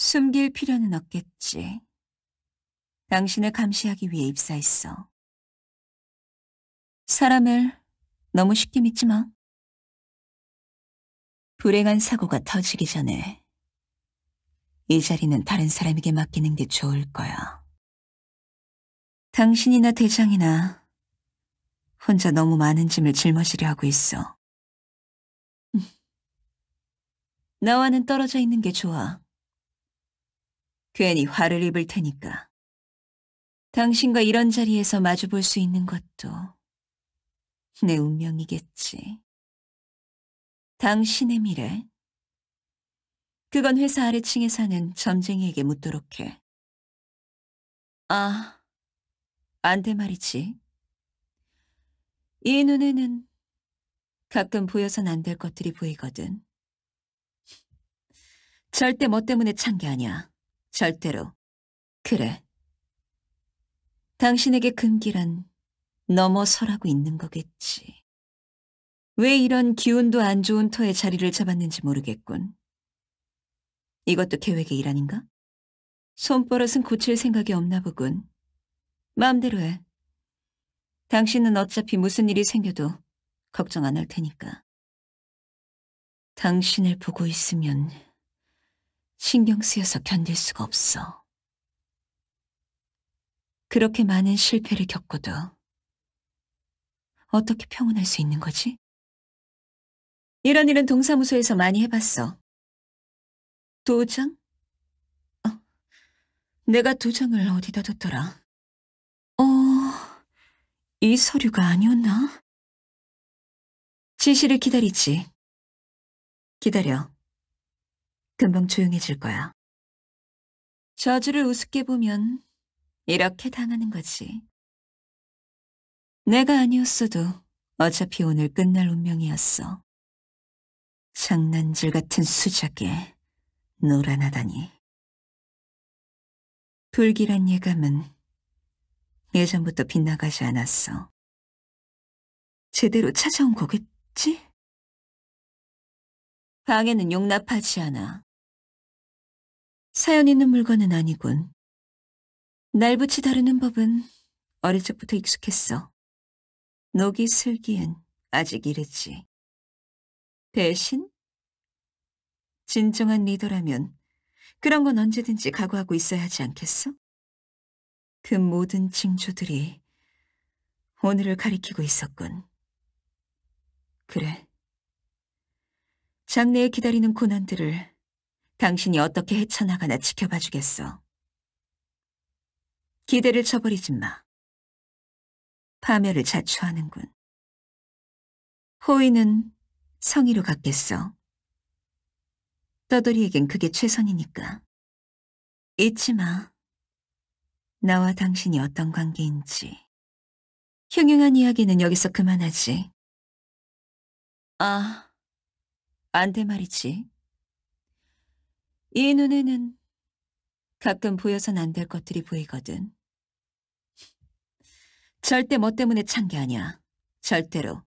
숨길 필요는 없겠지. 당신을 감시하기 위해 입사했어. 사람을 너무 쉽게 믿지 마. 불행한 사고가 터지기 전에 이 자리는 다른 사람에게 맡기는 게 좋을 거야. 당신이나 대장이나 혼자 너무 많은 짐을 짊어지려 하고 있어. 음. 나와는 떨어져 있는 게 좋아. 괜히 화를 입을 테니까. 당신과 이런 자리에서 마주 볼 수 있는 것도 내 운명이겠지. 당신의 미래. 그건 회사 아래층에 사는 점쟁이에게 묻도록 해. 아, 안 돼 말이지. 이 눈에는 가끔 보여선 안 될 것들이 보이거든. 절대 뭐 때문에 찬 게 아니야. 절대로. 그래. 당신에게 금기란 넘어서라고 있는 거겠지. 왜 이런 기운도 안 좋은 터에 자리를 잡았는지 모르겠군. 이것도 계획의 일환인가? 손버릇은 고칠 생각이 없나 보군. 마음대로 해. 당신은 어차피 무슨 일이 생겨도 걱정 안 할 테니까. 당신을 보고 있으면 신경 쓰여서 견딜 수가 없어. 그렇게 많은 실패를 겪고도 어떻게 평온할 수 있는 거지? 이런 일은 동사무소에서 많이 해봤어. 도장? 어, 내가 도장을 어디다 뒀더라? 어, 이 서류가 아니었나? 지시를 기다리지. 기다려. 금방 조용해질 거야. 저주를 우습게 보면 이렇게 당하는 거지. 내가 아니었어도 어차피 오늘 끝날 운명이었어. 장난질 같은 수작에 노란하다니. 불길한 예감은 예전부터 빗나가지 않았어. 제대로 찾아온 거겠지? 방에는 용납하지 않아. 사연 있는 물건은 아니군. 날붙이 다루는 법은 어릴 적부터 익숙했어. 녹이 슬기엔 아직 이르지. 대신 진정한 리더라면 그런 건 언제든지 각오하고 있어야 하지 않겠어? 그 모든 징조들이 오늘을 가리키고 있었군. 그래. 장래에 기다리는 고난들을 당신이 어떻게 헤쳐나가나 지켜봐 주겠어. 기대를 쳐버리지 마. 파멸을 자초하는군. 호의는 성의로 갖겠어. 떠돌이에겐 그게 최선이니까. 잊지 마. 나와 당신이 어떤 관계인지. 흉흉한 이야기는 여기서 그만하지. 아, 안 돼 말이지. 이 눈에는 가끔 보여선 안 될 것들이 보이거든. 절대 뭐 때문에 찬 게 아니야. 절대로.